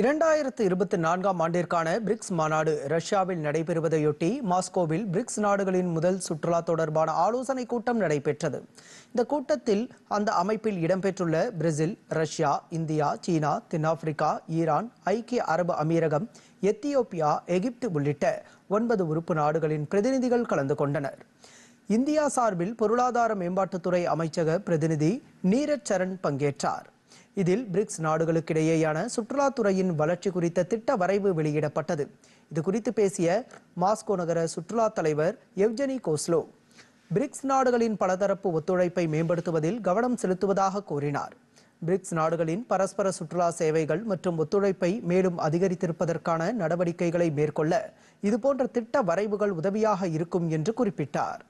இரண்டாயிரத்து இருபத்தி நான்காம் ஆண்டிற்கான பிரிக்ஸ் மாநாடு ரஷ்யாவில் நடைபெறுவதையொட்டி மாஸ்கோவில் பிரிக்ஸ் நாடுகளின் முதல் சுற்றுலா தொடர்பான ஆலோசனை கூட்டம் நடைபெற்றது இந்த கூட்டத்தில் அந்த அமைப்பில் இடம்பெற்றுள்ள பிரேசில் ரஷ்யா இந்தியா சீனா தென்னாப்பிரிக்கா ஈரான் ஐக்கிய அரபு அமீரகம் எத்தியோப்பியா எகிப்து உள்ளிட்ட ஒன்பது உறுப்பு நாடுகளின் பிரதிநிதிகள் கலந்து கொண்டனர் இந்தியா சார்பில் பொருளாதார மேம்பாட்டுத்துறை அமைச்சக பிரதிநிதி நீரஜ் சரண் பங்கேற்றார் இதில் பிரிக்ஸ் நாடுகளுக்கிடையேயான சுற்றுலாத்துறையின் வளர்ச்சி குறித்த திட்ட வரைவு வெளியிடப்பட்டது இது குறித்து பேசிய மாஸ்கோ நகர சுற்றுலா தலைவர் எவ்ஜெனி கோஸ்லோ பிரிக்ஸ் நாடுகளின் பலதரப்பு ஒத்துழைப்பை மேம்படுத்துவதில் கவனம் செலுத்துவதாக கூறினார் பிரிக்ஸ் நாடுகளின் பரஸ்பர சுற்றுலா சேவைகள் மற்றும் ஒத்துழைப்பை மேலும் அதிகரித்திருப்பதற்கான நடவடிக்கைகளை மேற்கொள்ள இதுபோன்ற திட்ட வரைவுகள் உதவியாக இருக்கும் என்று குறிப்பிட்டார்